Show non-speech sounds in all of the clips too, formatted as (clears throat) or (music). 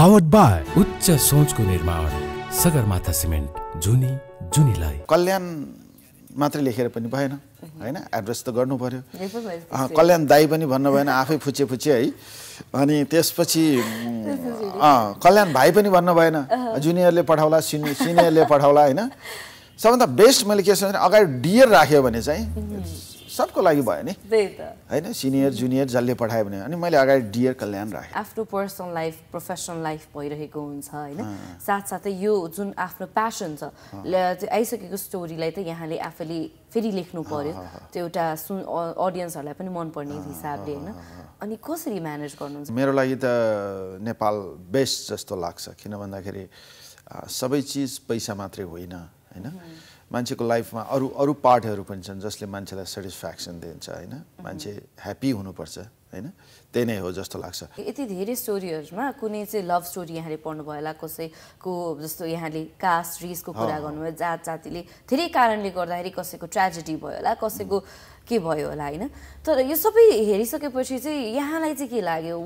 उच्च सोचको निर्माण सगरमाथा सिमेन्ट जुनी जुनीलाई कल्याण मात्रै लेखेर पनि भएन होइन एड्रेस त गर्नु पर्यो कल्याण दाई पनि भन्नु भएन आफै फुचे फुचे है अनि त्यसपछि कल्याण भाइ पनि भन्नु भएन जुनियरले पठाउला सिनियर सिनियरले पठाउला होइन सबभन्दा बेस्ट मैले के सोचेँ अगाडि डियर राख्यो भने चाहिँ सबको लागि भयो नि होइन सिनियर जुनियर जसले पठायो भने अनि मैले अगाडि डियर कल्याण राखेँ आफ्नो पर्सनल लाइफ प्रोफेसनल लाइफ भइरहेको हुन्छ होइन साथसाथै यो जुन आफ्नो प्यासन छ आइसकेको स्टोरीलाई त यहाँले आफैले फेरि लेख्नु पर्यो त्यो एउटा सुन अडियन्सहरूलाई पनि मनपर्ने हिसाबले होइन अनि कसरी म्यानेज गर्नुहुन्छ मेरो लागि त नेपाल बेस्ट जस्तो लाग्छ किन भन्दाखेरि सबै चिज पैसा मात्रै होइन होइन मान्छेको लाइफमा अरू अरू पार्टहरू पनि छन् जसले मान्छेलाई सेटिस्फ्याक्सन दिन्छ होइन मान्छे ह्याप्पी हुनुपर्छ होइन त्यही नै हो जस्तो लाग्छ यति धेरै स्टोरीहरूमा कुनै चाहिँ लभ स्टोरी यहाँले पढ्नुभयो होला कसैको जस्तो यहाँले कास्ट रिसको कुरा गर्नुभयो जात जातिले धेरै कारणले गर्दाखेरि कसैको ट्रेजेडी भयो होला कसैको के भयो होला होइन तर यो सबै हेरिसकेपछि चाहिँ यहाँलाई चाहिँ के लाग्यो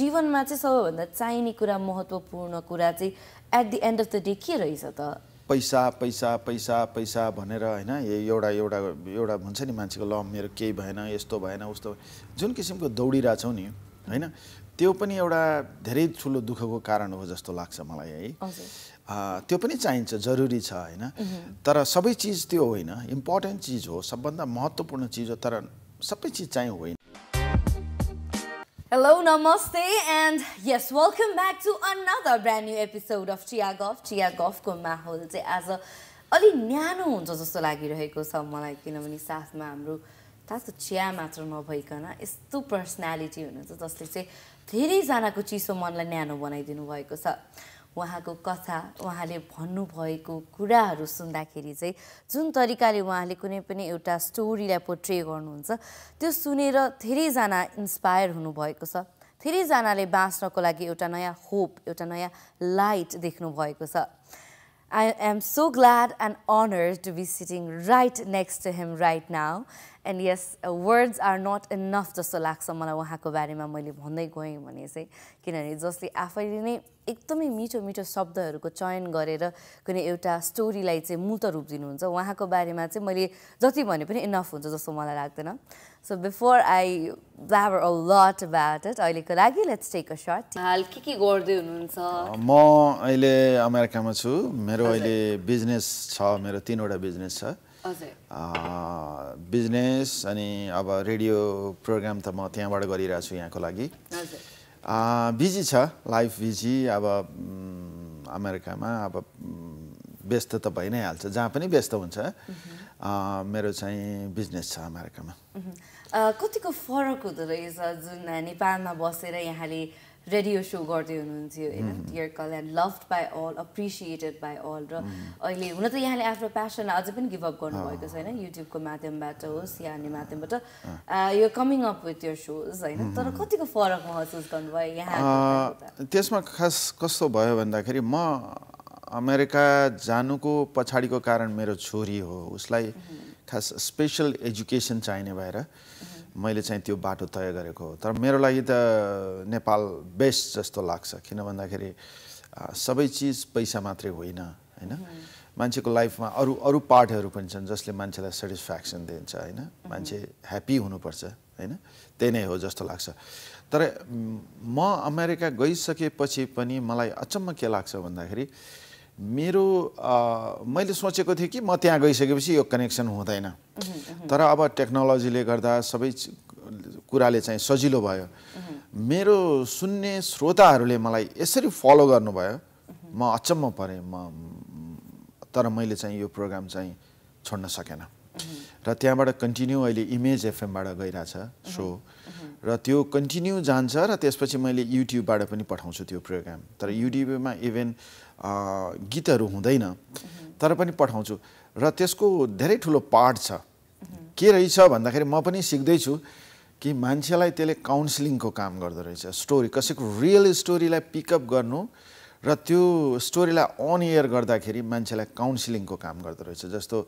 जीवनमा चाहिँ सबैभन्दा चाहिने कुरा महत्त्वपूर्ण कुरा चाहिँ at the end of the day के रहेछ त पैसा पैसा पैसा पैसा भनेर होइन एउटा एउटा एउटा भन्छ नि मान्छेको ल मेरो केही भएन यस्तो भएन उस्तो जुन किसिमको दौडिरहेछौँ नि होइन त्यो पनि एउटा धेरै ठुलो दुःखको कारण हो जस्तो लाग्छ मलाई है त्यो पनि चाहिन्छ जरुरी छ होइन तर सबै चिज त्यो होइन इम्पोर्टेन्ट चिज हो सबभन्दा महत्त्वपूर्ण चिज हो तर सबै चिज चाहिँ होइन Hello, namaste, and yes, welcome back to another brand new episode of Chia Golf. Chia Golfको माहौल चाहिँ आज अलि न्यानो हुन्छ जस्तो लागिरहेको छ मलाई किनभने साथमा हाम्रो तातो चिया मात्र नभइकन यस्तो पर्सनालिटी हुनुहुन्छ जसले चाहिँ धेरैजनाको चिसो मनलाई न्यानो बनाइदिनु भएको छ उहाँको कथा उहाँले भन्नुभएको कुराहरू सुन्दाखेरि चाहिँ जुन तरिकाले उहाँले कुनै पनि एउटा स्टोरीलाई पोट्रे गर्नुहुन्छ त्यो सुनेर धेरैजना इन्सपायर हुनुभएको छ धेरैजनाले बाँच्नको लागि एउटा नयाँ होप एउटा नयाँ लाइट देख्नुभएको छ I am so glad and honored to be sitting right next to him right now. And yes words are not enough जस्तो लाग्छ मलाई उहाँको बारेमा मैले भन्दै गएँ भने चाहिँ किनभने जसले आफैले नै एकदमै मिठो मिठो शब्दहरूको चयन गरेर कुनै एउटा स्टोरीलाई चाहिँ मूर्त रूप दिनुहुन्छ उहाँको बारेमा चाहिँ मैले जति भने पनि इनफ हुन्छ जस्तो मलाई लाग्दैन so before I blabber a lot about it अहिलेको लागि लेट्स टेक अ सर्ट हाल के के गर्दै हुनुहुन्छ म अहिले अमेरिकामा छु मेरो अहिले बिजनेस छ मेरो तिनवटा बिजनेस छ बिजनेस अनि अब रेडियो प्रोग्राम त म त्यहाँबाट गरिरहेको छु यहाँको लागि बिजी छ लाइफ बिजी अब अमेरिकामा अब व्यस्त त भइ नै हाल्छ जहाँ पनि व्यस्त हुन्छ मेरो चाहिँ बिजनेस छ अमेरिकामा कतिको फरक हुँदो रहेछ जुन नेपालमा बसेर यहाँले रेडियो सो गर्दै हुनुहुन्थ्यो होइन dear and loved by all appreciated by all र अहिले हुन त यहाँले आफ्नो प्यासनलाई अझै पनि गिभअप गर्नुभएको छैन युट्युबको माध्यमबाट होस् या अन्य माध्यमबाट यो coming up with your shows होइन तर कतिको फरक महसुस गर्नुभयो यहाँ त्यसमा खास कस्तो भयो भन्दाखेरि म अमेरिका जानुको पछाडिको कारण मेरो छोरी हो उसलाई खास स्पेसल एजुकेसन चाहिने भएर मैले चाहिँ त्यो बाटो तय गरेको हो तर मेरो लागि त नेपाल बेस्ट जस्तो लाग्छ किन भन्दाखेरि सबै चिज पैसा मात्रै होइन होइन मान्छेको लाइफमा अरू अरू पार्टहरू पनि छन् जसले मान्छेलाई सेटिस्फ्याक्सन दिन्छ होइन मान्छे ह्याप्पी हुनुपर्छ होइन त्यही नै हो जस्तो लाग्छ तर म अमेरिका गइसकेपछि पनि मलाई अचम्म के लाग्छ भन्दाखेरि मेरो मैले सोचेको थिएँ कि म त्यहाँ गइसकेपछि यो कनेक्सन हुँदैन तर अब टेक्नोलोजीले गर्दा सबै कुराले चाहिँ सजिलो भयो मेरो सुन्ने श्रोताहरूले मलाई यसरी फलो गर्नुभयो म अचम्म परेँ म तर मैले चाहिँ यो प्रोग्राम चाहिँ छोड्न सकेन र त्यहाँबाट कन्टिन्यू अहिले इमेज एफएमबाट गइरहेछ सो र त्यो कन्टिन्यू जान्छ र त्यसपछि मैले युट्युबबाट पनि पठाउँछु त्यो प्रोग्राम तर युट्युबमा इभेन गीतहरू हुँदैन तर पनि पठाउँछु र त्यसको धेरै ठुलो पार्ट छ के रहेछ भन्दाखेरि म पनि सिक्दैछु कि मान्छेलाई त्यसले काउन्सिलिङको काम गर्दो रहेछ स्टोरी कसैको रियल स्टोरीलाई पिकअप गर्नु र त्यो स्टोरीलाई अन एयर गर्दाखेरि मान्छेलाई काउन्सिलिङको काम रहेछ जस्तो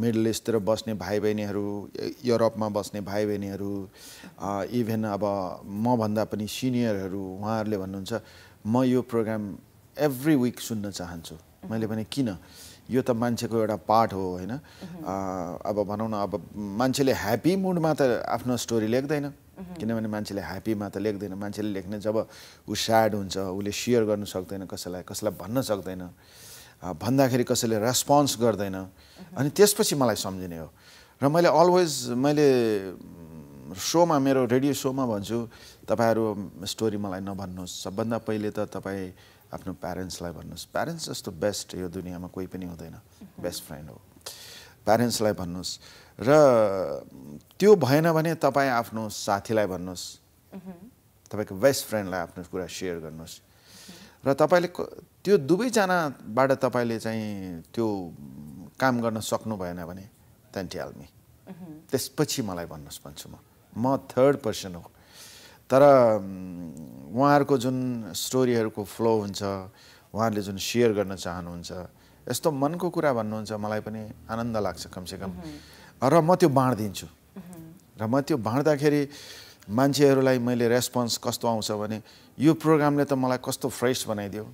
मिडल इस्टतिर बस्ने भाइ बहिनीहरू युरोपमा बस्ने भाइ बहिनीहरू इभेन अब मभन्दा पनि सिनियरहरू उहाँहरूले भन्नुहुन्छ म यो प्रोग्राम एभ्री विक सुन्न चाहन्छु मैले भने किन यो त मान्छेको एउटा पार्ट हो होइन अब भनौँ न अब मान्छेले ह्याप्पी मुडमा त आफ्नो स्टोरी लेख्दैन किनभने मान्छेले ह्याप्पीमा त लेख्दैन मान्छेले लेख्ने जब ऊ स्याड हुन्छ उसले सेयर गर्नु सक्दैन कसैलाई कसैलाई भन्न सक्दैन भन्दाखेरि कसैले रेस्पोन्स गर्दैन अनि त्यसपछि मलाई सम्झिने हो र मैले अलवेज मैले सोमा मेरो रेडियो सोमा भन्छु तपाईँहरू स्टोरी मलाई नभन्नुहोस् सबभन्दा पहिले त तपाईँ आफ्नो प्यारेन्ट्सलाई भन्नुहोस् प्यारेन्ट्स जस्तो बेस्ट यो दुनियाँमा कोही पनि हुँदैन बेस्ट फ्रेन्ड हो प्यारेन्ट्सलाई भन्नुहोस् र त्यो भएन भने तपाईँ आफ्नो साथीलाई भन्नुहोस् तपाईँको बेस्ट फ्रेन्डलाई आफ्नो कुरा सेयर गर्नुहोस् र तपाईँले त्यो दुवैजनाबाट तपाईँले चाहिँ त्यो काम गर्न सक्नु भएन भने त्यहाँदेखि हाल्मी त्यसपछि मलाई भन्नुहोस् भन्छु म म थर्ड पर्सन हो तर उहाँहरूको जुन स्टोरीहरूको फ्लो हुन्छ उहाँहरूले जुन सेयर गर्न चाहनुहुन्छ यस्तो मनको कुरा भन्नुहुन्छ मलाई पनि आनन्द लाग्छ कमसेकम र म त्यो बाँडिदिन्छु र म त्यो बाँड्दाखेरि मान्छेहरूलाई मैले रेस्पोन्स कस्तो आउँछ भने यो प्रोग्रामले त मलाई कस्तो फ्रेस बनाइदियो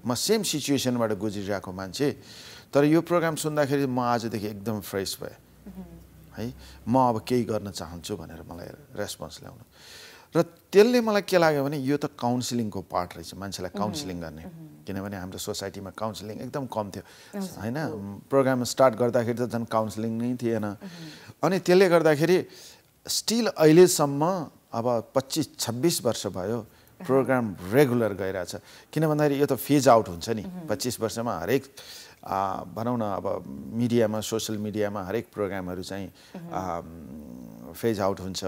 म सेम सिचुएसनबाट गुज्रिरहेको मान्छे तर यो प्रोग्राम सुन्दाखेरि म आजदेखि एकदम फ्रेस भएँ है म अब केही गर्न चाहन्छु भनेर मलाई रेस्पोन्स ल्याउनु र त्यसले मलाई के लाग्यो भने यो त काउन्सिलिङको पार्ट रहेछ मान्छेलाई काउन्सिलिङ गर्ने किनभने हाम्रो सोसाइटीमा काउन्सिलिङ एकदम कम थियो होइन प्रोग्राम स्टार्ट गर्दाखेरि त झन् काउन्सिलिङ नै थिएन अनि त्यसले गर्दाखेरि स्टिल अहिलेसम्म अब पच्चिस छब्बिस वर्ष भयो प्रोग्राम रेगुलर गइरहेछ किन भन्दाखेरि यो त फेज आउट हुन्छ नि पच्चिस वर्षमा हरेक भनौँ न अब मिडियामा सोसियल मिडियामा हरेक प्रोग्रामहरू चाहिँ फेज आउट हुन्छ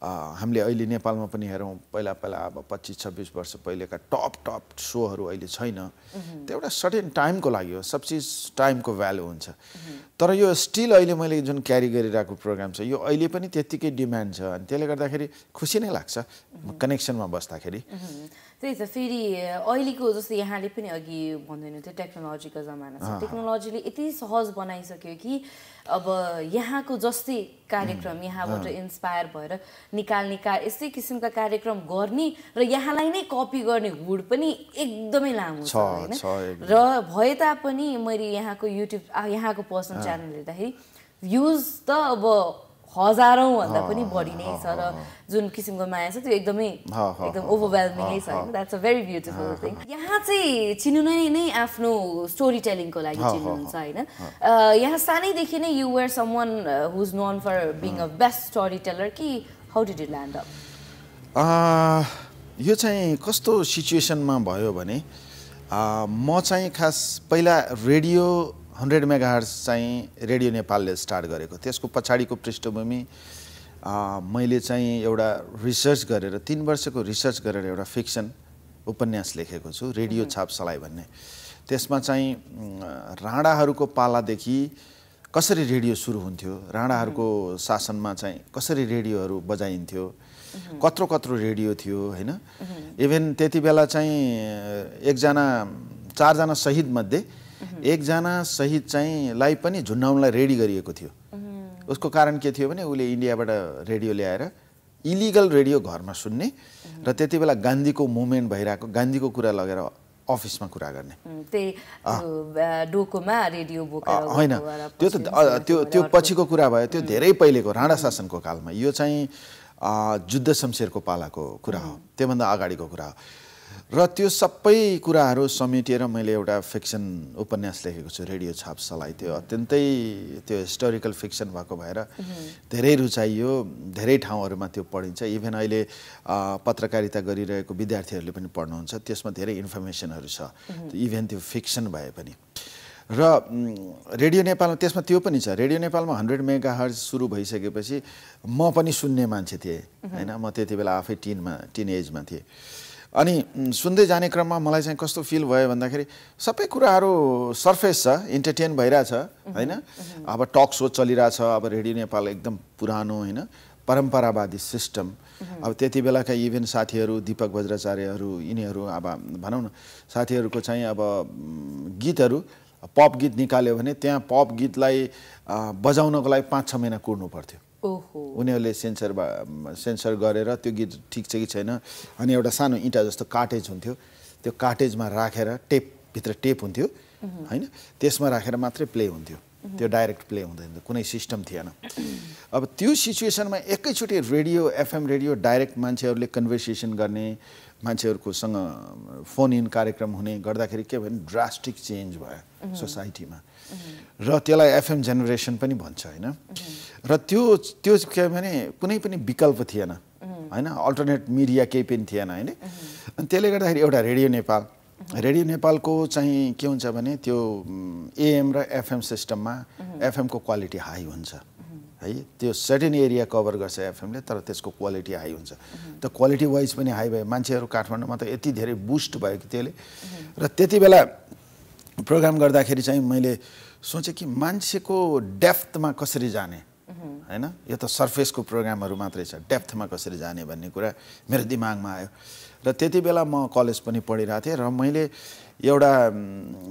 हामीले अहिले नेपालमा पनि हेरौँ पहिला पहिला अब पच्चिस छब्बिस वर्ष पहिलेका टप टप सोहरू अहिले छैन त्यो एउटा सर्टेन टाइमको लागि हो सब चिज टाइमको भ्यालु हुन्छ तर यो स्टिल अहिले मैले जुन क्यारी गरिरहेको प्रोग्राम छ यो अहिले पनि त्यत्तिकै डिमान्ड छ अनि त्यसले गर्दाखेरि खुसी नै लाग्छ कनेक्सनमा बस्दाखेरि त्यही त फेरि अहिलेको जस्तो यहाँले पनि अघि भन्दैन थियो टेक्नोलोजीको जमाना छ टेक्नोलोजीले यति सहज बनाइसक्यो कि अब यहाँको जस्तै कार्यक्रम यहाँबाट इन्सपायर भएर निकाल्ने का यस्तै किसिमका कार्यक्रम गर्ने र यहाँलाई नै कपी गर्ने हुड पनि एकदमै लामो छ होइन र भए तापनि मैले यहाँको युट्युब यहाँको पर्सनल च्यानल हेर्दाखेरि भ्युज त अब हजारौँ भन्दा पनि बढी नै छ र जुन किसिमको माया छ त्यो एकदमै एकदम ओभरवेलमिङै छ होइन that's a very beautiful thing यहाँ चाहिँ चिन्नु नै नै आफ्नो स्टोरी टेलिङको लागि चिन्नुहुन्छ होइन यहाँ सानैदेखि नै you were someone who is known for being a best story teller कि how did you land up यो चाहिँ कस्तो सिचुएसनमा भयो भने म चाहिँ खास पहिला रेडियो हन्ड्रेड मेगाहर्स चाहिँ रेडियो नेपालले स्टार्ट गरेको त्यसको पछाडिको पृष्ठभूमि मैले चाहिँ एउटा रिसर्च गरेर तिन वर्षको रिसर्च गरेर एउटा फिक्सन उपन्यास लेखेको छु रेडियो छाप छापसलाई भन्ने त्यसमा चाहिँ राणाहरूको पालादेखि कसरी रेडियो सुरु हुन्थ्यो राणाहरूको शासनमा चाहिँ कसरी रेडियोहरू बजाइन्थ्यो कत्रो कत्रो रेडियो थियो होइन इभेन त्यति बेला चाहिँ एकजना चारजना सहिदमध्ये एकजना सहित चाहिँलाई पनि झुन्डाउनलाई रेडी गरिएको थियो उसको कारण के थियो भने उसले इन्डियाबाट रेडियो ल्याएर इलिगल रेडियो घरमा सुन्ने र त्यति बेला गान्धीको मुभमेन्ट भइरहेको गान्धीको कुरा लगेर अफिसमा कुरा गर्ने होइन त्यो त त्यो त्यो पछिको कुरा भयो त्यो धेरै पहिलेको राणा शासनको कालमा यो चाहिँ युद्ध शमशेरको पालाको कुरा हो त्योभन्दा अगाडिको कुरा हो र त्यो सबै कुराहरू समेटेर मैले एउटा फिक्सन उपन्यास लेखेको छु रेडियो छापसलाई त्यो अत्यन्तै त्यो हिस्टोरिकल फिक्सन भएको भएर धेरै रुचाइयो धेरै ठाउँहरूमा त्यो पढिन्छ इभेन अहिले पत्रकारिता गरिरहेको विद्यार्थीहरूले पनि पढ्नुहुन्छ त्यसमा धेरै इन्फर्मेसनहरू छ इभेन त्यो फिक्सन भए पनि र रेडियो नेपालमा त्यसमा त्यो पनि छ रेडियो नेपालमा हन्ड्रेड मेगा हर्ज सुरु भइसकेपछि म पनि सुन्ने मान्छे थिएँ होइन म त्यति बेला आफै टिनमा टिन एजमा थिएँ अनि सुन्दै जाने क्रममा मलाई चाहिँ कस्तो फिल भयो भन्दाखेरि सबै कुराहरू सर्फेस छ इन्टरटेन भइरहेछ होइन अब टक सो चलिरहेछ अब रेडियो नेपाल एकदम पुरानो होइन परम्परावादी सिस्टम अब त्यति बेलाका इभेन साथीहरू दिपक वज्राचार्यहरू यिनीहरू अब भनौँ न साथीहरूको चाहिँ अब गीतहरू पप गीत निकाल्यो भने त्यहाँ पप गीतलाई बजाउनको लागि पाँच छ महिना कुर्नु पर्थ्यो उनीहरूले सेन्सर सेन्सर गरेर त्यो गीत ठिक छ कि छैन अनि एउटा सानो इँटा जस्तो काटेज हुन्थ्यो त्यो काटेजमा राखेर टेपभित्र टेप हुन्थ्यो होइन त्यसमा राखेर मात्रै प्ले हुन्थ्यो त्यो डाइरेक्ट प्ले हुँदैन कुनै सिस्टम थिएन अब त्यो सिचुएसनमा एकैचोटि रेडियो एफएम रेडियो डाइरेक्ट मान्छेहरूले कन्भर्सेसन गर्ने मान्छेहरूकोसँग फोन इन कार्यक्रम हुने गर्दाखेरि के भयो भने ड्रास्टिक चेन्ज भयो सोसाइटीमा र त्यसलाई एफएम जेनेरेसन पनि भन्छ होइन र त्यो त्यो के भने कुनै पनि विकल्प थिएन होइन अल्टरनेट मिडिया केही पनि थिएन होइन अनि त्यसले गर्दाखेरि एउटा रेडियो नेपाल रेडियो नेपालको चाहिँ के हुन्छ भने त्यो एएम र एफएम सिस्टममा एफएमको क्वालिटी हाई हुन्छ है त्यो सर्टेन एरिया कभर गर्छ एफएमले तर त्यसको क्वालिटी हाई हुन्छ त क्वालिटी वाइज पनि हाई भयो मान्छेहरू काठमाडौँमा त यति धेरै बुस्ट भयो कि त्यसले र त्यति बेला प्रोग्राम गर्दाखेरि चाहिँ मैले सोचेँ कि मान्छेको डेफ्थमा कसरी जाने होइन यो त सर्फेसको प्रोग्रामहरू मात्रै छ डेप्थमा कसरी जाने भन्ने कुरा मेरो दिमागमा आयो र त्यति बेला म कलेज पनि पढिरहेको थिएँ र मैले एउटा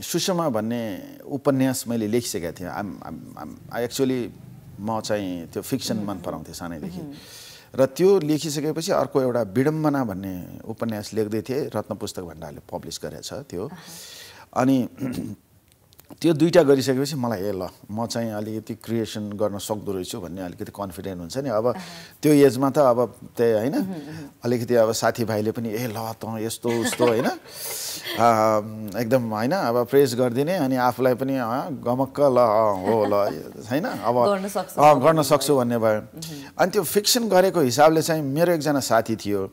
सुषमा भन्ने उपन्यास मैले लेखिसकेको थिएँ आम एक्चुअली म चाहिँ त्यो फिक्सन मन पराउँथेँ सानैदेखि र त्यो लेखिसकेपछि अर्को एउटा विडम्बना भन्ने उपन्यास लेख्दै थिएँ रत्न पुस्तक भण्डारले पब्लिस गरेको छ त्यो अनि (clears throat) त्यो दुइटा गरिसकेपछि मलाई ए ल म चाहिँ अलिकति क्रिएसन गर्न सक्दो रहेछु भन्ने अलिकति कन्फिडेन्ट हुन्छ नि अब त्यो एजमा त अब त्यही होइन अलिकति अब साथीभाइले पनि ए ल त यस्तो उस्तो होइन एकदम होइन अब प्रेस गरिदिने अनि आफूलाई पनि गमक्क ल हो ल होइन अब गर्न सक्छु भन्ने भयो अनि त्यो फिक्सन गरेको हिसाबले चाहिँ मेरो एकजना साथी थियो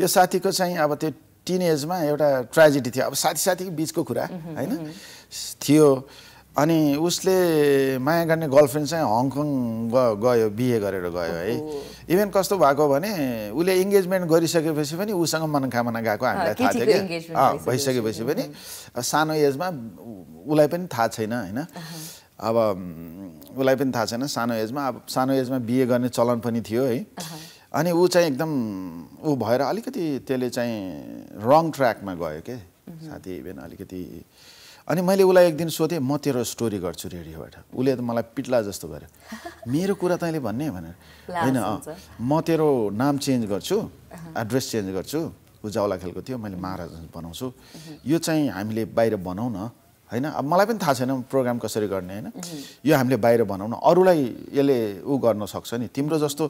त्यो साथीको चाहिँ अब त्यो टिन एजमा एउटा ट्रेजेडी थियो अब साथी साथी बिचको कुरा होइन थियो अनि उसले माया गर्ने गर्लफ्रेन्ड चाहिँ हङकङ गयो बिहे गरेर गयो है इभेन कस्तो भएको भने उसले इङ्गेजमेन्ट गरिसकेपछि पनि उसँग मनोकामना गएको हामीलाई थाहा थियो क्या भइसकेपछि पनि सानो एजमा उसलाई पनि थाहा छैन होइन अब उसलाई पनि थाहा छैन सानो एजमा अब सानो एजमा बिहे गर्ने चलन पनि थियो है अनि ऊ चाहिँ एकदम ऊ भएर अलिकति त्यसले चाहिँ रङ ट्र्याकमा गयो के साथी इभेन अलिकति अनि मैले उसलाई एक दिन सोधेँ म तेरो स्टोरी गर्छु रेडियोबाट उसले त मलाई पिट्ला जस्तो गर्यो (laughs) मेरो कुरा तैँले भन्ने भनेर होइन म तेरो नाम चेन्ज गर्छु एड्रेस चेन्ज गर्छु उजाउला खेलको थियो मैले महाराज बनाउँछु यो चाहिँ हामीले बाहिर न होइन अब मलाई पनि थाहा छैन प्रोग्राम कसरी गर्ने होइन यो हामीले बाहिर बनाउन अरूलाई यसले ऊ गर्न सक्छ नि तिम्रो जस्तो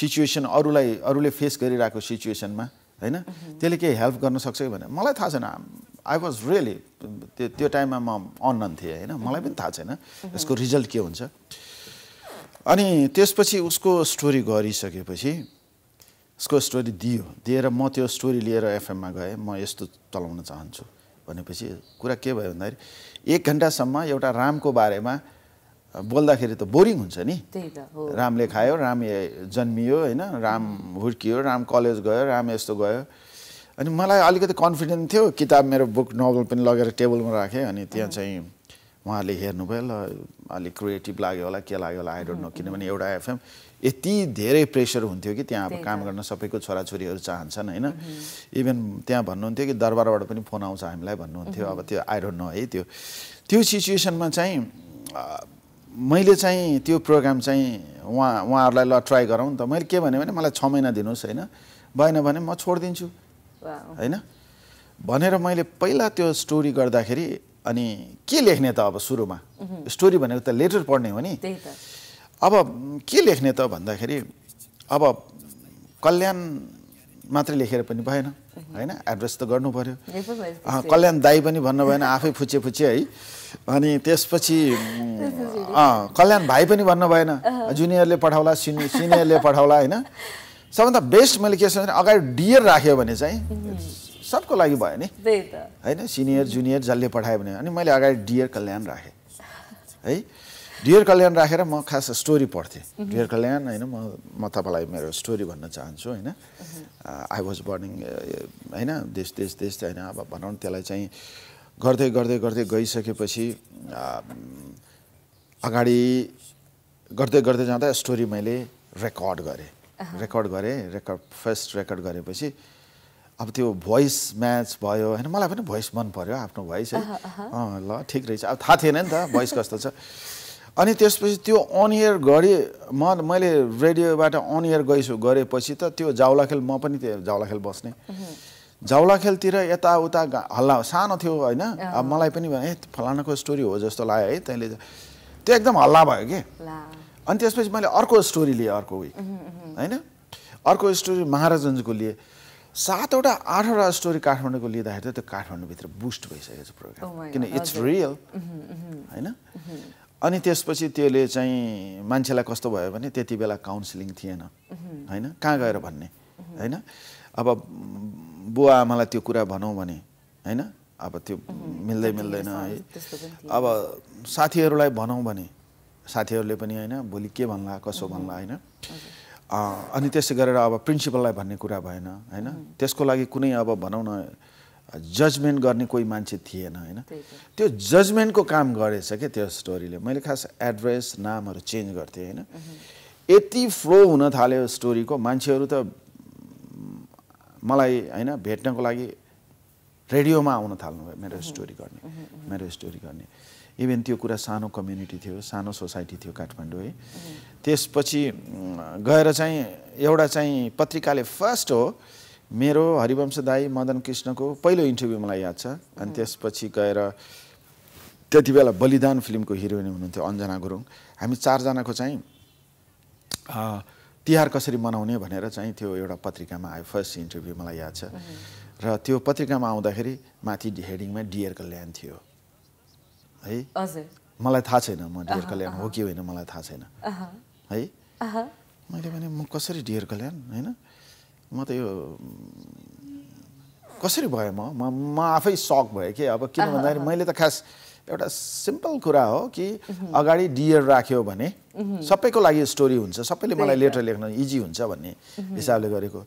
सिचुएसन अरूलाई अरूले फेस गरिरहेको सिचुएसनमा होइन त्यसले केही हेल्प गर्न सक्छ कि भने मलाई थाहा छैन आई वाज रियली त्यो त्यो टाइममा म अनन थिएँ होइन मलाई पनि थाहा छैन यसको रिजल्ट के हुन्छ अनि त्यसपछि उसको स्टोरी गरिसकेपछि उसको स्टोरी दियो दिएर म त्यो स्टोरी लिएर एफएममा गएँ म यस्तो चलाउन चाहन्छु भनेपछि कुरा के भयो भन्दाखेरि एक घन्टासम्म एउटा रामको बारेमा बोल्दाखेरि त बोरिङ हुन्छ नि रामले खायो राम जन्मियो होइन राम हुर्कियो राम कलेज गयो राम यस्तो गयो अनि मलाई अलिकति कन्फिडेन्ट थियो किताब मेरो बुक नोभल पनि लगेर टेबलमा राखेँ अनि त्यहाँ चाहिँ उहाँहरूले हेर्नुभयो ल अलिक क्रिएटिभ लाग्यो होला के लाग्यो होला आई डोन्ट नो किनभने एउटा एफएम यति धेरै प्रेसर हुन्थ्यो कि त्यहाँ अब काम गर्न सबैको छोराछोरीहरू चाहन्छन् होइन इभन त्यहाँ भन्नुहुन्थ्यो कि दरबारबाट पनि फोन आउँछ हामीलाई भन्नुहुन्थ्यो अब त्यो आइरो न है त्यो त्यो सिचुएसनमा चाहिँ मैले चाहिँ त्यो प्रोग्राम चाहिँ उहाँ उहाँहरूलाई ल ट्राई गरौँ त मैले के भने मलाई छ महिना दिनुहोस् होइन भएन भने म छोडिदिन्छु होइन भनेर मैले पहिला त्यो स्टोरी गर्दाखेरि अनि के लेख्ने त अब सुरुमा स्टोरी भनेको त लेटर पढ्ने हो नि अब के लेख्ने त भन्दाखेरि अब कल्याण मात्रै लेखेर पनि भएन होइन एड्रेस त गर्नु पऱ्यो कल्याण दाई पनि भन्नु भएन आफै फुचे फुचे है अनि त्यसपछि कल्याण भाइ पनि भन्नु भएन जुनियरले पठाउला सिनि सिनियरले पठाउला होइन सबभन्दा बेस्ट मैले के सोचेँ अगाडि डियर राख्यो भने चाहिँ सबको लागि भयो नि होइन सिनियर जुनियर जसले पठायो भने अनि मैले अगाडि डियर कल्याण राखेँ है डियर कल्याण राखेर म खास स्टोरी पढ्थेँ डियर कल्याण होइन म म तपाईँलाई मेरो स्टोरी भन्न चाहन्छु होइन आई वाज बर्निङ होइन देश देश देश होइन अब भनौँ त्यसलाई चाहिँ गर्दै गर्दै गर्दै गइसकेपछि अगाडि गर्दै गर्दै जाँदा स्टोरी मैले रेकर्ड गरेँ रेकर्ड गरेँ रेकर्ड फर्स्ट रेकर्ड गरेपछि अब त्यो भोइस म्याच भयो होइन मलाई पनि भोइस मन पऱ्यो आफ्नो भोइस है ल ठिक रहेछ अब थाहा थिएन नि त भोइस कस्तो छ अनि त्यसपछि त्यो अनएयर गरेँ म मैले रेडियोबाट अन अनएयर गइसु गरेपछि त त्यो जाउलाखेल म पनि त्यो जाउलाखेल बस्ने जाउलाखेलतिर यताउता हल्ला सानो थियो होइन अब मलाई पनि ए फलानाको स्टोरी हो जस्तो लाग्यो है तैँले त्यो एकदम हल्ला भयो कि अनि त्यसपछि मैले अर्को स्टोरी लिएँ अर्को विक होइन अर्को स्टोरी महाराजन्जको लिएँ सातवटा आठवटा स्टोरी काठमाडौँको लिँदाखेरि त त्यो काठमाडौँभित्र बुस्ट भइसकेको छ प्रोग्राम oh किन इट्स रियल होइन अनि त्यसपछि त्यसले चाहिँ मान्छेलाई कस्तो भयो भने त्यति बेला काउन्सिलिङ थिएन होइन कहाँ गएर भन्ने होइन अब बुवा आमालाई त्यो कुरा भनौँ भने होइन अब त्यो मिल्दै मिल्दैन है अब साथीहरूलाई भनौँ भने साथीहरूले पनि होइन भोलि के भन्ला कसो भन्ला होइन अनि त्यसै गरेर अब प्रिन्सिपललाई भन्ने कुरा भएन होइन त्यसको लागि कुनै अब भनौँ न जजमेन्ट गर्ने कोही मान्छे थिएन होइन त्यो जजमेन्टको काम गरेछ क्या त्यो स्टोरीले मैले खास एड्रेस नामहरू चेन्ज गर्थेँ होइन यति फ्लो हुन थाल्यो स्टोरीको मान्छेहरू त मलाई होइन भेट्नको लागि रेडियोमा आउन थाल्नु भयो मेरो स्टोरी गर्ने मेरो स्टोरी गर्ने इभेन त्यो कुरा सानो कम्युनिटी थियो सानो सोसाइटी थियो काठमाडौँ है त्यसपछि गएर चाहिँ एउटा चाहिँ पत्रिकाले फर्स्ट हो मेरो हरिवंश दाई मदन कृष्णको पहिलो इन्टरभ्यू मलाई याद छ अनि त्यसपछि गएर त्यति बेला बलिदान फिल्मको हिरोइन हुनुहुन्थ्यो अन्जना गुरुङ हामी चारजनाको चाहिँ तिहार कसरी मनाउने भनेर चाहिँ त्यो एउटा पत्रिकामा आयो फर्स्ट इन्टरभ्यू मलाई याद छ र त्यो पत्रिकामा आउँदाखेरि माथि हेडिङमा डियर कल्याण थियो है मलाई थाहा छैन म डियर कल्याण हो कि होइन मलाई थाहा छैन है मैले भने म कसरी डियर कल्याण होइन म त यो कसरी भएँ म म म आफै सक भएँ कि अब किन भन्दाखेरि मैले त खास एउटा सिम्पल कुरा हो कि अगाडि डियर राख्यो भने सबैको लागि स्टोरी हुन्छ सबैले मलाई लेटर लेख्न इजी हुन्छ भन्ने हिसाबले गरेको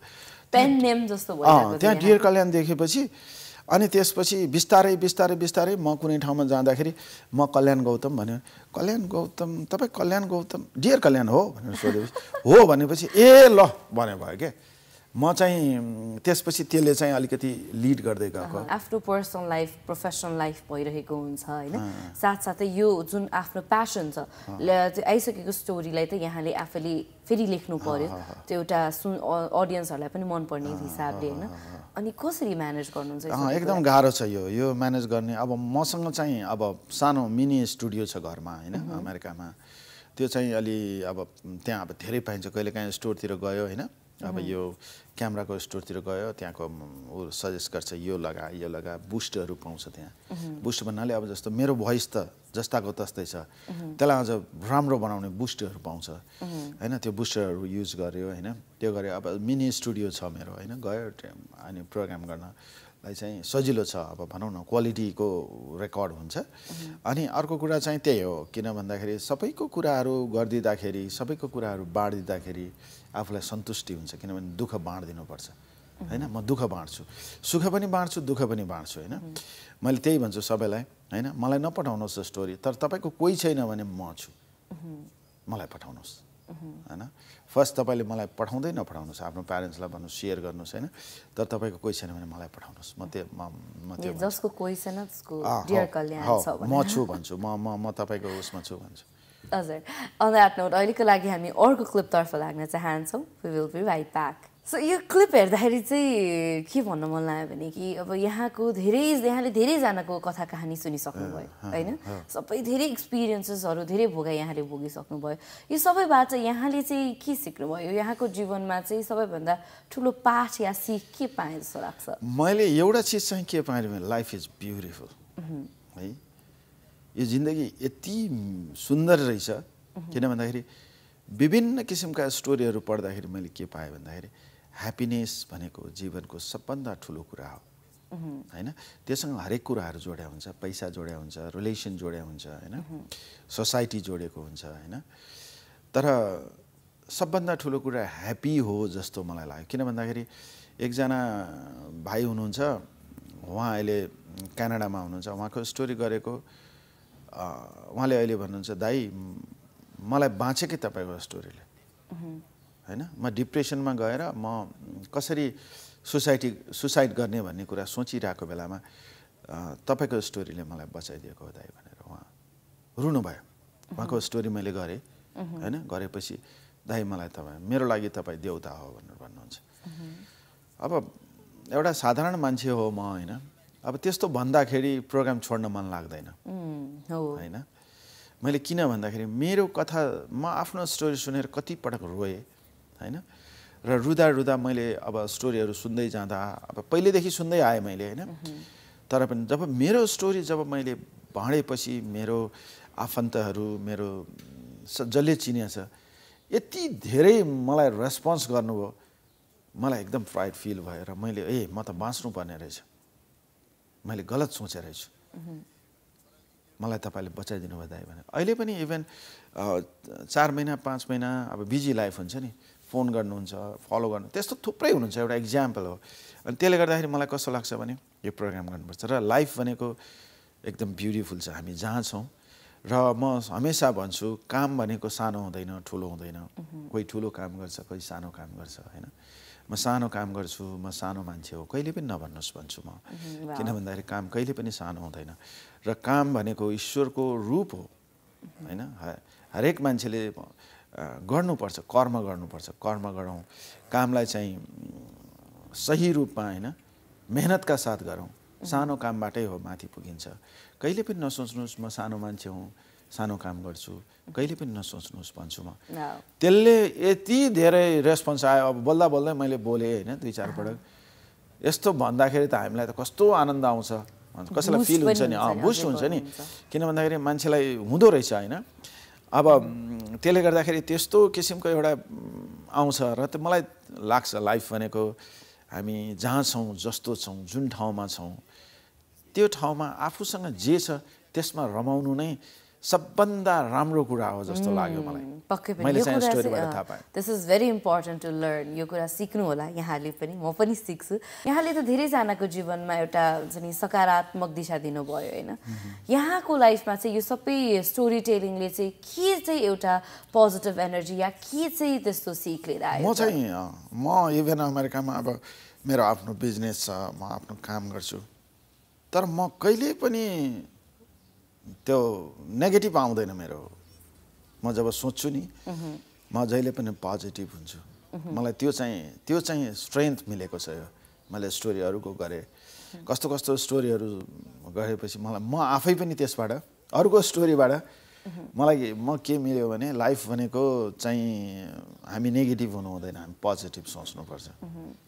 त्यहाँ डियर कल्याण देखेपछि अनि त्यसपछि बिस्तारै बिस्तारै बिस्तारै म कुनै ठाउँमा जाँदाखेरि म कल्याण गौतम भन्यो कल्याण गौतम तपाईँ कल्याण गौतम डियर कल्याण हो भनेर सोधेपछि हो भनेपछि ए ल भन्यो भयो क्या म चाहिँ त्यसपछि त्यसले चाहिँ अलिकति लिड गर्दै गएको आफ्नो पर्सनल लाइफ प्रोफेसनल लाइफ भइरहेको हुन्छ होइन साथसाथै यो जुन आफ्नो प्यासन छ आइसकेको स्टोरीलाई त यहाँले आफैले फेरि लेख्नु पर्यो त्यो एउटा सुन अडियन्सहरूलाई पनि मनपर्ने हिसाबले होइन अनि कसरी म्यानेज गर्नुहुन्छ एकदम गाह्रो छ यो यो म्यानेज गर्ने अब मसँग चाहिँ अब सानो मिनी स्टुडियो छ घरमा होइन अमेरिकामा त्यो चाहिँ अलि अब त्यहाँ अब धेरै पाइन्छ कहिले काहीँ स्टोरतिर गयो होइन अब यो क्यामराको स्टोरतिर गयो त्यहाँको ऊ सजेस्ट गर्छ यो लगा यो लगा बुस्टहरू पाउँछ त्यहाँ बुस्ट भन्नाले अब जस्तो मेरो भोइस त जस्ताको तस्तै छ त्यसलाई अझ राम्रो बनाउने बुस्टहरू पाउँछ होइन त्यो बुस्टरहरू युज गर्यो होइन त्यो गर्यो अब मिनी स्टुडियो छ मेरो होइन गयो अनि प्रोग्राम गर्नलाई चाहिँ सजिलो छ अब भनौँ न क्वालिटीको रेकर्ड हुन्छ अनि अर्को कुरा चाहिँ त्यही हो किन भन्दाखेरि सबैको कुराहरू गरिदिँदाखेरि सबैको कुराहरू बाँडिदिँदाखेरि आफूलाई सन्तुष्टि हुन्छ किनभने दुःख बाँडिदिनुपर्छ होइन म दुःख बाँड्छु सुख पनि बाँड्छु दुःख पनि बाँड्छु होइन मैले त्यही भन्छु सबैलाई होइन मलाई नपठाउनुहोस् स्टोरी तर तपाईँको कोही छैन भने म छु मलाई पठाउनुहोस् होइन फर्स्ट तपाईँले मलाई पठाउँदै नपठाउनुहोस् आफ्नो प्यारेन्ट्सलाई भन्नु सेयर गर्नुहोस् होइन तर तपाईँको कोही छैन भने मलाई पठाउनुहोस् म त्यो म त्यो म छु भन्छु म म म तपाईँको उसमा छु भन्छु हजुर अन द्याट नोट अहिलेको लागि हामी अर्को क्लिपतर्फ लाग्न चाहन्छौँ we will be right back so यो क्लिप हेर्दाखेरि चाहिँ के भन्न मन लाग्यो भने कि अब यहाँको धेरै यहाँले धेरैजनाको कथा कहानी सुनिसक्नुभयो होइन सबै धेरै एक्सपिरियन्सेसहरू धेरै भोगा यहाँले भोगिसक्नुभयो यो सबैबाट यहाँले चाहिँ के सिक्नुभयो यहाँको जीवनमा चाहिँ सबैभन्दा ठुलो पाठ या सिख के पाएँ जस्तो लाग्छ मैले एउटा चिज चाहिँ के पाएँ भने लाइफ इज ब्युटिफुल है यो जिन्दगी यति सुन्दर रहेछ किन भन्दाखेरि विभिन्न किसिमका स्टोरीहरू पढ्दाखेरि मैले के पाएँ भन्दाखेरि ह्याप्पिनेस भनेको जीवनको सबभन्दा ठुलो कुरा हो होइन त्योसँग हरेक कुराहरू जोड्या हुन्छ पैसा जोड्या हुन्छ रिलेसन जोड्या हुन्छ होइन सोसाइटी जोडेको हुन्छ होइन तर सबभन्दा ठुलो कुरा ह्याप्पी हो जस्तो मलाई लाग्यो किन भन्दाखेरि एकजना भाइ हुनुहुन्छ उहाँ अहिले क्यानाडामा हुनुहुन्छ उहाँको स्टोरी गरेको उहाँले अहिले भन्नुहुन्छ दाई मलाई बाँचे कि तपाईँको स्टोरीले होइन म डिप्रेसनमा गएर म कसरी सुसाइटी सुसाइड गर्ने भन्ने कुरा सोचिरहेको बेलामा तपाईँको स्टोरीले मलाई बचाइदिएको हो दाई भनेर उहाँ रुनुभयो उहाँको स्टोरी मैले गरेँ होइन गरेपछि दाई मलाई तपाईँ मेरो लागि तपाईँ देउता हो भनेर भन्नुहुन्छ अब एउटा साधारण मान्छे हो म होइन अब त्यस्तो भन्दाखेरि प्रोग्राम छोड्न मन लाग्दैन होइन मैले किन भन्दाखेरि मेरो कथा म आफ्नो स्टोरी सुनेर कतिपटक रोएँ होइन र रुदा रुदा मैले अब स्टोरीहरू सुन्दै जाँदा अब पहिल्यैदेखि सुन्दै आएँ मैले होइन तर पनि जब मेरो स्टोरी जब मैले भाँडेपछि मेरो आफन्तहरू मेरो जसले चिनेछ यति धेरै मलाई रेस्पोन्स गर्नुभयो मलाई एकदम प्राइड फिल भयो र मैले ए म त बाँच्नु बाँच्नुपर्ने रहेछ मैले गलत सोचेर छु मलाई तपाईँले बचाइदिनु भयो दाई भनेर अहिले पनि इभेन चार महिना पाँच महिना अब बिजी लाइफ हुन्छ नि फोन गर्नुहुन्छ फलो गर्नु त्यस्तो थुप्रै हुनुहुन्छ एउटा इक्जाम्पल हो अनि त्यसले गर्दाखेरि मलाई कस्तो लाग्छ भने यो प्रोग्राम गर्नुपर्छ र लाइफ भनेको एकदम ब्युटिफुल छ हामी जहाँ छौँ र म हमेसा भन्छु काम भनेको सानो हुँदैन ठुलो हुँदैन कोही ठुलो काम गर्छ कोही सानो काम गर्छ होइन म सानो काम गर्छु म सानो मान्छे हो कहिले पनि नभन्नुहोस् भन्छु म किन भन्दाखेरि काम कहिले पनि सानो हुँदैन र काम भनेको ईश्वरको रूप हो होइन हरेक मान्छेले गर्नुपर्छ कर्म गर्नुपर्छ कर्म गरौँ कामलाई चाहिँ सही रूपमा होइन मेहनतका साथ गरौँ सानो कामबाटै हो माथि पुगिन्छ कहिले पनि नसोच्नुहोस् म सानो मान्छे हुँ सानो काम गर्छु कहिले पनि नसोच्नुहोस् भन्छु म त्यसले यति धेरै रेस्पोन्स आयो अब बोल्दा बोल्दै मैले बोलेँ होइन दुई चार पटक यस्तो भन्दाखेरि त हामीलाई त कस्तो आनन्द आउँछ कसैलाई फिल हुन्छ नि अँ बुस्ट हुन्छ नि किन भन्दाखेरि मान्छेलाई हुँदो रहेछ होइन अब त्यसले गर्दाखेरि त्यस्तो किसिमको एउटा आउँछ र त मलाई लाग्छ लाइफ भनेको हामी जहाँ छौँ जस्तो छौँ जुन ठाउँमा छौँ त्यो ठाउँमा आफूसँग जे छ त्यसमा रमाउनु नै सबभन्दा राम्रो कुरा हो जस्तो hmm, लाग्यो मलाई पनि this is very important to learn यो कुरा सिक्नु होला यहाँले पनि म पनि सिक्छु यहाँले त धेरैजनाको जीवनमा एउटा हुन्छ नि सकारात्मक दिशा दिनुभयो होइन यहाँको लाइफमा चाहिँ यो सबै स्टोरी टेलिङले चाहिँ के चाहिँ एउटा पोजिटिभ एनर्जी या के चाहिँ त्यस्तो सिक लिएर आयो म चाहिँ म इभन अमेरिकामा अब मेरो आफ्नो बिजनेस छ म आफ्नो काम गर्छु तर म कहिले पनि त्यो नेगेटिभ आउँदैन मेरो म जब सोच्छु नि म जहिले पनि पोजिटिभ हुन्छु मलाई त्यो चाहिँ त्यो चाहिँ स्ट्रेन्थ मिलेको छ यो मैले स्टोरीहरूको गरेँ कस्तो कस्तो स्टोरीहरू गरेपछि मलाई म आफै पनि त्यसबाट अर्को स्टोरीबाट मलाई म के मिल्यो भने लाइफ भनेको चाहिँ हामी नेगेटिभ हुनु हुँदैन हामी पोजिटिभ सोच्नुपर्छ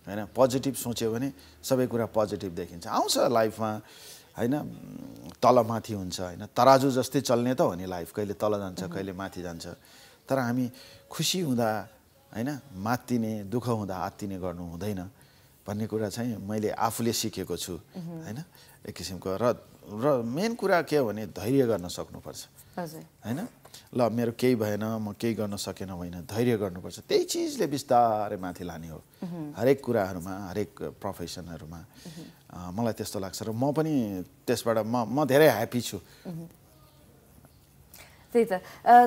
होइन पोजिटिभ सोच्यो भने सबै कुरा पोजिटिभ देखिन्छ आउँछ लाइफमा होइन माथि हुन्छ होइन तराजु जस्तै चल्ने त हो नि लाइफ कहिले तल जान्छ कहिले माथि जान्छ तर हामी खुसी हुँदा होइन मात्तिने दुःख हुँदा आत्तिने गर्नु हुँदैन भन्ने कुरा चाहिँ मैले आफूले सिकेको छु होइन एक किसिमको र र मेन कुरा के हो भने धैर्य गर्न सक्नुपर्छ होइन ल मेरो केही भएन म केही गर्न सकेन होइन धैर्य गर्नुपर्छ त्यही चिजले बिस्तारै माथि लाने हो हरेक कुराहरूमा हरेक प्रोफेसनहरूमा मलाई त्यस्तो लाग्छ र म पनि त्यसबाट म म धेरै ह्याप्पी छु त्यही त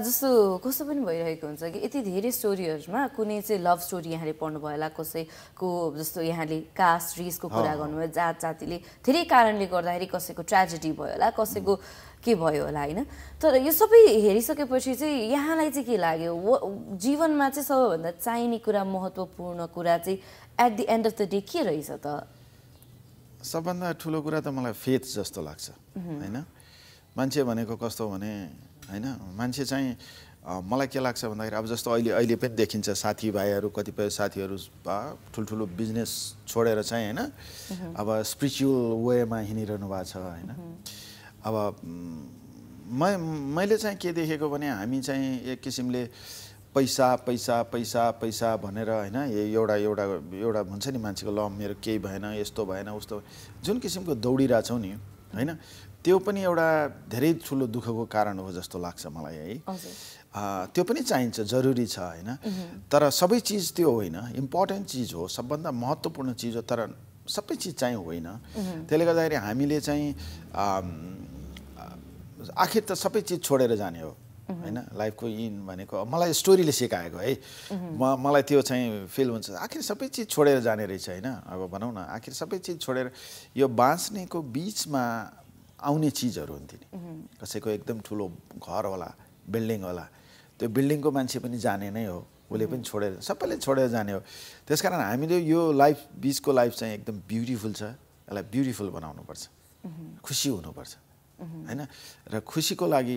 जस्तो कस्तो पनि भइरहेको हुन्छ कि यति धेरै स्टोरीहरूमा कुनै चाहिँ लभ स्टोरी यहाँले पढ्नुभयो होला कसैको जस्तो यहाँले कास्ट रिसको कुरा गर्नुभयो जात जातिले धेरै कारणले गर्दाखेरि कसैको ट्रेजेडी भयो होला कसैको के भयो होला होइन तर यो सबै हेरिसकेपछि चाहिँ यहाँलाई चाहिँ के लाग्यो जीवनमा चाहिँ सबैभन्दा चाहिने कुरा महत्त्वपूर्ण कुरा चाहिँ at the end of the day के रहेछ त सबभन्दा ठुलो कुरा त मलाई फेथ जस्तो लाग्छ होइन मान्छे भनेको कस्तो भने होइन मान्छे चाहिँ मलाई के लाग्छ भन्दाखेरि अब जस्तो अहिले अहिले पनि देखिन्छ साथीभाइहरू कतिपय साथीहरू ठुल्ठुलो बिजनेस छोडेर चाहिँ होइन अब स्पिरिचुअल वेमा हिँडिरहनु भएको छ होइन अब म मैले चाहिँ के देखेको भने हामी चाहिँ एक किसिमले पैसा पैसा पैसा पैसा भनेर होइन एउटा एउटा एउटा हुन्छ नि मान्छेको ल मेरो केही भएन यस्तो भएन उस्तो जुन किसिमको दौडिरहेछौँ नि होइन त्यो पनि एउटा धेरै ठुलो दुःखको कारण हो जस्तो लाग्छ मलाई है त्यो पनि चाहिन्छ जरुरी छ होइन तर सबै चिज त्यो होइन इम्पोर्टेन्ट चिज हो सबभन्दा महत्त्वपूर्ण चिज हो तर सबै चिज चाहिँ होइन त्यसले गर्दाखेरि हामीले चाहिँ आखिर त सबै चिज छोडेर जाने हो होइन लाइफको इन भनेको मलाई स्टोरीले सिकाएको है म मलाई त्यो चाहिँ फिल हुन्छ आखिर सबै चिज छोडेर जाने रहेछ होइन अब भनौँ न आखिर सबै चिज छोडेर यो बाँच्नेको बिचमा आउने चिजहरू हुन्थ्यो नि कसैको एकदम ठुलो घर होला बिल्डिङ होला त्यो बिल्डिङको मान्छे पनि जाने नै हो उसले पनि छोडेर सबैले छोडेर जाने हो त्यस कारण हामीले यो लाइफ बिचको लाइफ चाहिँ एकदम ब्युटिफुल छ यसलाई ब्युटिफुल बनाउनुपर्छ खुसी हुनुपर्छ होइन र खुसीको लागि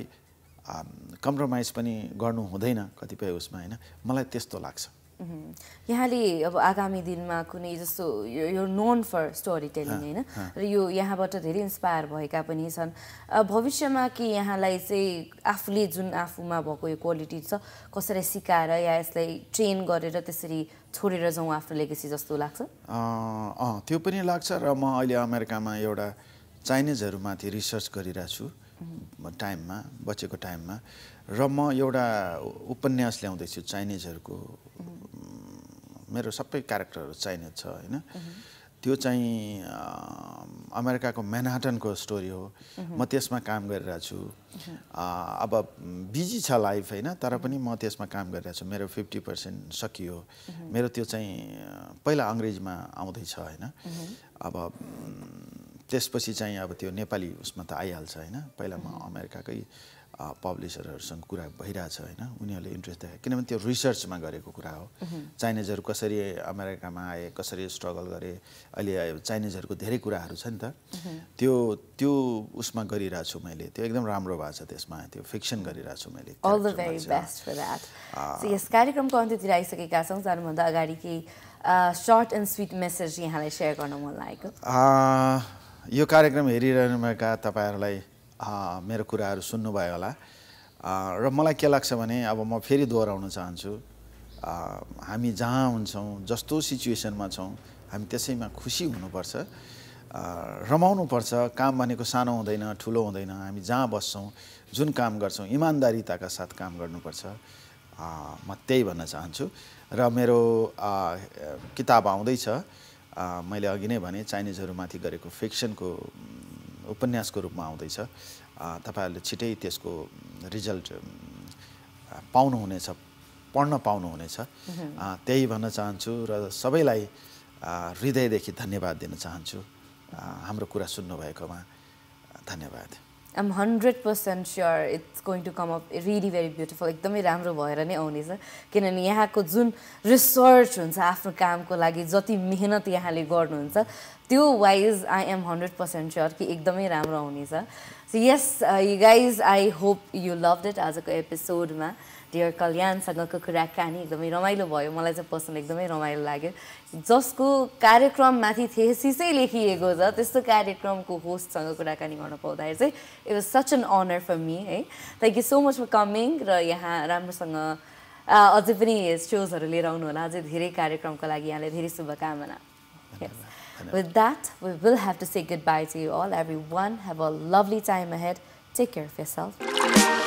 कम्प्रोमाइज पनि गर्नु हुँदैन कतिपय उसमा होइन मलाई त्यस्तो लाग्छ Mm-hmm. यहाँले अब आगामी दिनमा कुनै जस्तो यो नोन फर स्टोरी टेलिङ होइन र यो यहाँबाट धेरै इन्सपायर भएका पनि छन् भविष्यमा कि यहाँलाई चाहिँ आफूले जुन आफूमा भएको यो क्वालिटी छ कसरी सिकाएर या यसलाई ट्रेन गरेर त्यसरी छोडेर जाउँ आफ्नो लेगेसी जस्तो लाग्छ त्यो पनि लाग्छ र म अहिले अमेरिकामा एउटा चाइनिजहरूमाथि रिसर्च गरिरहेको छु mm-hmm। टाइममा बचेको टाइममा र म एउटा उपन्यास ल्याउँदैछु चाइनिजहरूको मेरो सबै क्यारेक्टरहरू चाहिने छ होइन त्यो चाहिँ अमेरिकाको म्यानहाटनको स्टोरी हो म त्यसमा काम गरिरहेको छु अब बिजी छ लाइफ होइन तर पनि म त्यसमा काम गरिरहेको छु मेरो फिफ्टी पर्सेन्ट सकियो मेरो त्यो चाहिँ पहिला अङ्ग्रेजीमा आउँदैछ होइन अब त्यसपछि चाहिँ अब त्यो नेपाली उसमा त आइहाल्छ होइन पहिला म अमेरिकाकै पब्लिसरहरूसँग कुरा भइरहेछ होइन उनीहरूले इन्ट्रेस्ट देखायो किनभने त्यो रिसर्चमा गरेको कुरा हो चाइनिजहरू कसरी अमेरिकामा आए कसरी स्ट्रगल गरे अहिले चाइनिजहरूको धेरै कुराहरू छ नि त त्यो त्यो उसमा गरिरहेको छु मैले त्यो एकदम राम्रो भएको छ त्यसमा त्यो फिक्सन गरिरहेको छु मैले यस कार्यक्रमको अन्त्यतिर आइसकेका छौँ जानुभन्दा अगाडि केही सर्ट एन्ड स्विट मेसेज यहाँलाई सेयर गर्न मन लागेको यो कार्यक्रम हेरिरहनुभएका तपाईँहरूलाई मेरो कुराहरू सुन्नुभयो होला र मलाई के लाग्छ भने अब म फेरि दोहोऱ्याउन चाहन्छु हामी जहाँ हुन्छौँ जस्तो सिचुएसनमा छौँ हामी त्यसैमा खुसी हुनुपर्छ रमाउनुपर्छ काम भनेको सानो हुँदैन ठुलो हुँदैन हामी जहाँ बस्छौँ जुन काम गर्छौँ इमान्दारिताका साथ काम गर्नुपर्छ म त्यही भन्न चाहन्छु र मेरो किताब आउँदैछ मैले अघि नै भने चाइनिजहरूमाथि गरेको फिक्सनको उपन्यासको रूपमा आउँदैछ तपाईँहरूले छिटै त्यसको रिजल्ट पाउनुहुनेछ पढ्न पाउनुहुनेछ त्यही भन्न चाहन्छु र सबैलाई हृदयदेखि धन्यवाद दिन चाहन्छु हाम्रो कुरा सुन्नुभएकोमा धन्यवाद am hundred percent sure it's going to come up really very beautiful एकदमै राम्रो भएर नै आउनेछ किनभने यहाँको जुन रिसर्च हुन्छ आफ्नो कामको लागि जति मेहनत यहाँले गर्नुहुन्छ त्यो wise I am hundred percent sure कि एकदमै राम्रो आउनेछ so yes you guys I hope you love that आजको एपिसोडमा डियर कल्याणसँगको कुराकानी एकदमै रमाइलो भयो मलाई चाहिँ पर्सनल एकदमै रमाइलो लाग्यो जसको कार्यक्रममाथि थेसिसै लेखिएको छ त्यस्तो कार्यक्रमको होस्टसँग कुराकानी गर्न पाउँदाखेरि चाहिँ it was such an honour for me है thank you so much for coming र यहाँ राम्रोसँग अझै पनि सोजहरू लिएर आउनुहोला अझै धेरै कार्यक्रमको लागि यहाँले धेरै शुभकामना With that, we will have to say goodbye to you all, everyone. Have a lovely time ahead. Take care of yourself.